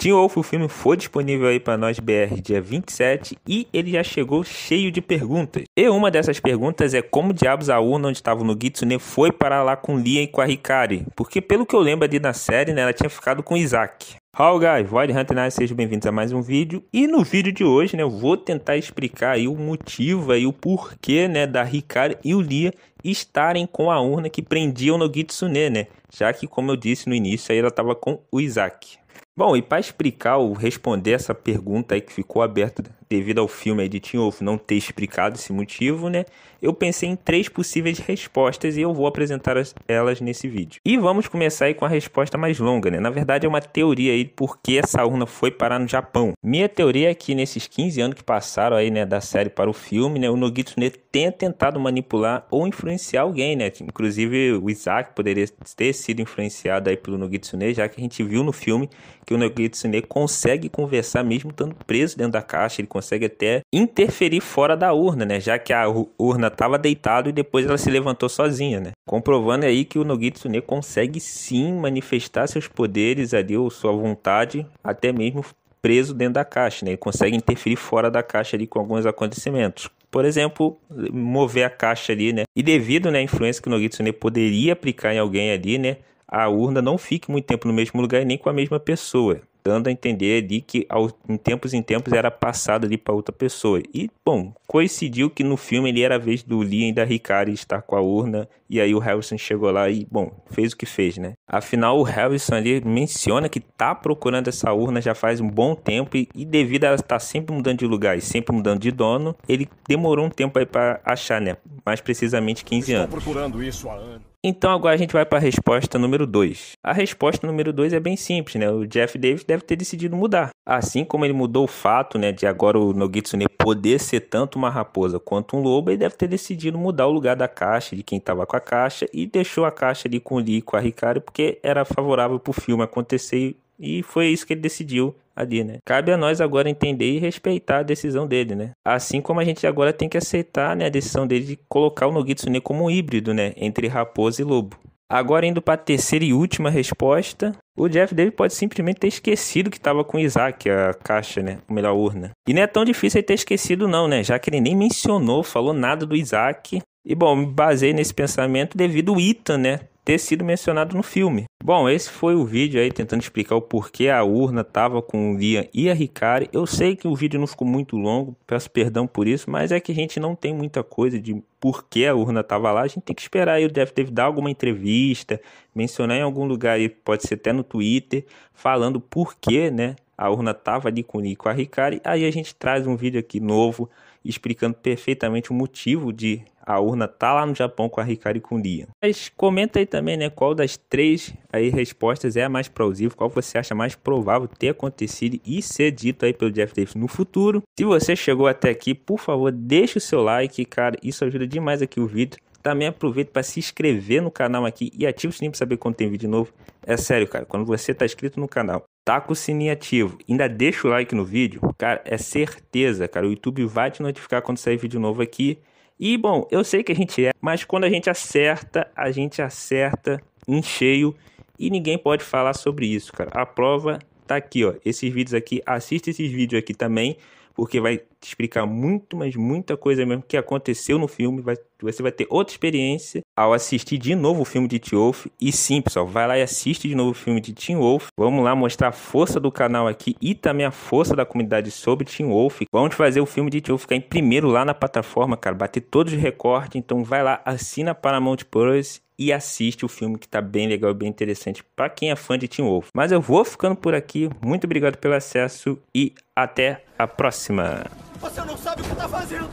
Tim Wolf, o filme foi disponível aí para nós BR dia 27 e ele já chegou cheio de perguntas. E uma dessas perguntas é como diabos a urna onde estava no Gitsune, foi parar lá com Lia e com a Hikari? Porque pelo que eu lembro ali na série, né, ela tinha ficado com Isaac. How guys, Void Hunter Night, sejam bem-vindos a mais um vídeo. E no vídeo de hoje, né, eu vou tentar explicar aí o motivo aí, o porquê, né, da Hikari e o Lia estarem com a urna que prendiam no Gitsune, né? Já que, como eu disse no início, aí ela estava com o Isaac. Bom, e para explicar ou responder essa pergunta aí que ficou aberta devido ao filme de Tim Wolf não ter explicado esse motivo, né? Eu pensei em três possíveis respostas e eu vou apresentar elas nesse vídeo. E vamos começar aí com a resposta mais longa, né? Na verdade é uma teoria aí por que essa urna foi parar no Japão. Minha teoria é que nesses 15 anos que passaram aí, né, da série para o filme, né, o Nogitsune tenha tentado manipular ou influenciar alguém, né? Inclusive o Isaac poderia ter sido influenciado aí pelo Nogitsune, já que a gente viu no filme que o Negrito consegue conversar mesmo estando preso dentro da caixa, ele consegue até interferir fora da urna, né? Já que a urna estava deitada e depois ela se levantou sozinha, né? Comprovando aí que o Noguito consegue sim manifestar seus poderes ali, ou sua vontade, até mesmo preso dentro da caixa, né? Ele consegue interferir fora da caixa ali com alguns acontecimentos. Por exemplo, mover a caixa ali, né? E devido né, à influência que o Nogitsune poderia aplicar em alguém ali, né? a urna não fique muito tempo no mesmo lugar e nem com a mesma pessoa, dando a entender ali que ao, em tempos em tempos era passada ali para outra pessoa. E, bom, coincidiu que no filme ele era a vez do Liam e da Ricari estar com a urna, e aí o Harrison chegou lá e, bom, fez o que fez, né? Afinal, o Harrison ali menciona que tá procurando essa urna já faz um bom tempo e, e devido a ela estar tá sempre mudando de lugar e sempre mudando de dono, ele demorou um tempo aí para achar, né? Mais precisamente 15 Estou anos. procurando isso há anos. Então agora a gente vai para a resposta número 2. A resposta número 2 é bem simples, né? O Jeff Davis deve ter decidido mudar. Assim como ele mudou o fato, né, de agora o Nogitsune poder ser tanto uma raposa quanto um lobo, ele deve ter decidido mudar o lugar da caixa, de quem estava com a caixa e deixou a caixa ali com o Lee, com a Ricardo, porque era favorável para o filme acontecer e foi isso que ele decidiu ali, né? Cabe a nós agora entender e respeitar a decisão dele, né? Assim como a gente agora tem que aceitar né, a decisão dele de colocar o Nogitsune como um híbrido, né? Entre raposa e lobo. Agora indo para a terceira e última resposta, o Jeff Davis pode simplesmente ter esquecido que estava com Isaac, a caixa, né? o melhor, a urna. E não é tão difícil ele ter esquecido não, né? Já que ele nem mencionou, falou nada do Isaac. E bom, me baseei nesse pensamento devido o Ethan, né? ter sido mencionado no filme. Bom, esse foi o vídeo aí tentando explicar o porquê a urna tava com o Liam e a Ricari. Eu sei que o vídeo não ficou muito longo, peço perdão por isso, mas é que a gente não tem muita coisa de porquê a urna tava lá. A gente tem que esperar aí, deve ter dar alguma entrevista, mencionar em algum lugar aí, pode ser até no Twitter, falando porquê, né, a urna estava ali com o Nico Arricari. Aí a gente traz um vídeo aqui novo explicando perfeitamente o motivo de a urna tá lá no Japão com a Ricari e com o Mas comenta aí também, né, qual das três aí respostas é a mais plausível, qual você acha mais provável ter acontecido e ser dito aí pelo Jeff Davis no futuro. Se você chegou até aqui, por favor, deixa o seu like, cara, isso ajuda demais aqui o vídeo. Também aproveita para se inscrever no canal aqui e ativa o sininho para saber quando tem vídeo novo. É sério, cara, quando você está inscrito no canal, tá com o sininho ativo, ainda deixa o like no vídeo, cara, é certeza, cara, o YouTube vai te notificar quando sair vídeo novo aqui. E bom, eu sei que a gente é, mas quando a gente acerta, a gente acerta em cheio e ninguém pode falar sobre isso, cara. A prova tá aqui, ó. Esses vídeos aqui, assista esses vídeos aqui também, porque vai te explicar muito, mas muita coisa mesmo que aconteceu no filme. Vai, você vai ter outra experiência ao assistir de novo o filme de Teen Wolf. E sim, pessoal, vai lá e assiste de novo o filme de Teen Wolf. Vamos lá mostrar a força do canal aqui e também a força da comunidade sobre Teen Wolf. Vamos fazer o filme de Teen Wolf ficar em primeiro lá na plataforma, cara. Bater todos os recordes. Então vai lá, assina Paramount Plus e assiste o filme que está bem legal e bem interessante para quem é fã de Tim Wolf. Mas eu vou ficando por aqui. Muito obrigado pelo acesso e até a próxima. Você não sabe o que está fazendo.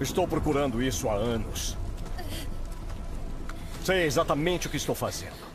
Estou procurando isso há anos. Sei exatamente o que estou fazendo.